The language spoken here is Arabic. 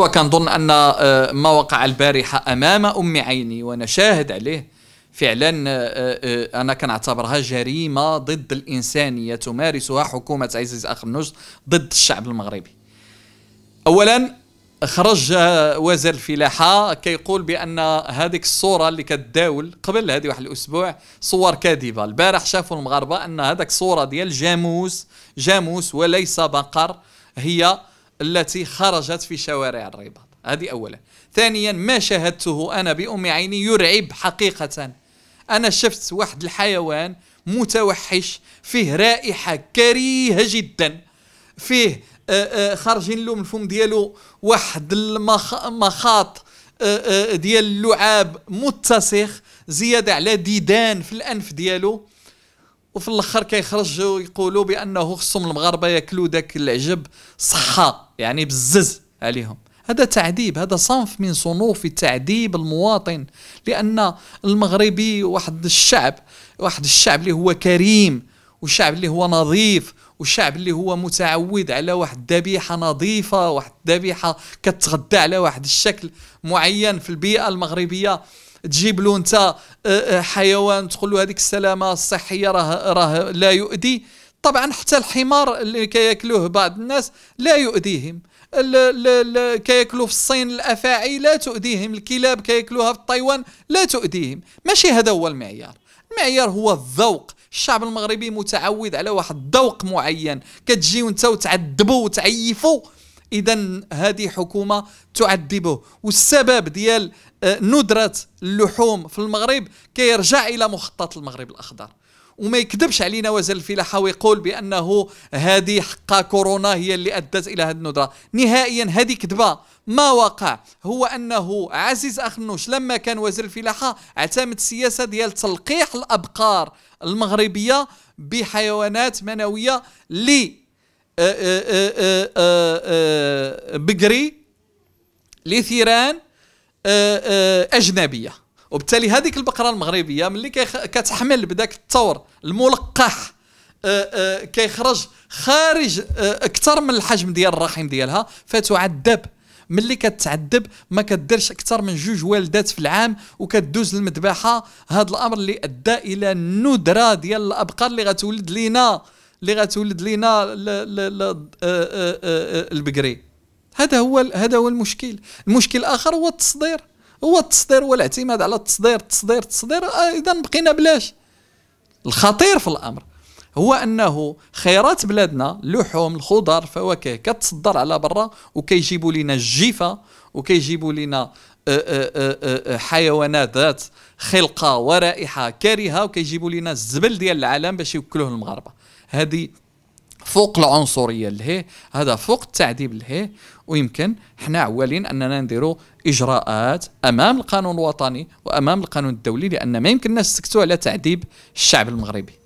وكنظن أن آه، ما وقع البارحة أمام أم عيني وأنا شاهد عليه فعلا آه، آه، انا كنعتبرها جريمه ضد الانسانيه تمارسها حكومه عزيز اخر اخنوش ضد الشعب المغربي اولا خرج وزير الفلاحه كيقول بان هذيك الصوره اللي كتداول قبل هذه واحد الاسبوع صور كاذبه البارح شافوا المغاربه ان هذاك الصوره ديال جاموس جاموس وليس بقر هي التي خرجت في شوارع الرباط هذه أولا ثانيا ما شاهدته أنا بأم عيني يرعب حقيقة أنا شفت واحد الحيوان متوحش فيه رائحة كريهة جدا فيه آه، آه، خارجين له من الفم ديالو واحد المخاط آه، ديال اللعاب متسخ زيادة على ديدان في الأنف ديالو وفي الاخر كيخرجوا يقولوا بانه خصهم المغاربه ياكلوا داك العجب صحه يعني بزز عليهم هذا تعذيب هذا صنف من صنوف تعذيب المواطن لأن المغربي واحد الشعب واحد الشعب اللي هو كريم وشعب اللي هو نظيف وشعب اللي هو متعود على واحد الذبيحه نظيفه واحد الذبيحه كتغذى على واحد الشكل معين في البيئه المغربيه تجيب له انت آه، آه، حيوان تقول له هذيك السلامه الصحيه راه راه لا يؤذي طبعا حتى الحمار اللي كياكلوه بعض الناس لا يؤذيهم كياكلوا في الصين الافاعي لا تؤذيهم الكلاب كياكلوها في تايوان لا تؤذيهم ماشي هذا هو المعيار المعيار هو الذوق الشعب المغربي متعود على واحد الذوق معين كتجيو انت وتعذبوا وتعيفو اذا هذه حكومه تعذبه والسبب ديال آه، ندره اللحوم في المغرب كيرجع الى مخطط المغرب الاخضر وما يكذبش علينا وزير الفلاحه ويقول بانه هذه حقا كورونا هي اللي ادت الى هذه الندره نهائيا هذه كذبه ما وقع هو انه عزيز اخنوش لما كان وزير الفلاحه اعتمد سياسه ديال تلقيح الابقار المغربيه بحيوانات منويه ل آه، آه، آه، بقري لثيران اجنبيه وبالتالي هذيك البقره المغربيه ملي كتحمل بداك الثور الملقح آه، آه، كيخرج خارج آه، اكثر من الحجم ديال الرحم ديالها فتعذب ملي كتعذب ما كديرش اكثر من جوج والدات في العام وكدوز للمذبحه هذا الامر اللي ادى الى الندره ديال الابقار اللي غتولد لينا اللي غتولد لينا البقري هذا هو هذا هو المشكل المشكل الاخر هو التصدير هو التصدير هو الاعتماد على التصدير التصدير التصدير آه، اذا بقينا بلاش الخطير في الامر هو انه خيرات بلادنا اللحوم الخضر الفواكه كتصدر على برا وكيجيبوا لنا الجيفه وكيجيبوا لنا آه، آه، حيوانات ذات خلقه ورائحه كريهه وكيجيبوا لنا الزبل ديال العالم باش يوكلوه المغاربه هذه فوق العنصريه لهي هذا فوق التعذيب لهي ويمكن حنا عوالين اننا نديروا اجراءات امام القانون الوطني وامام القانون الدولي لان ما الناس نسكتوا على تعذيب الشعب المغربي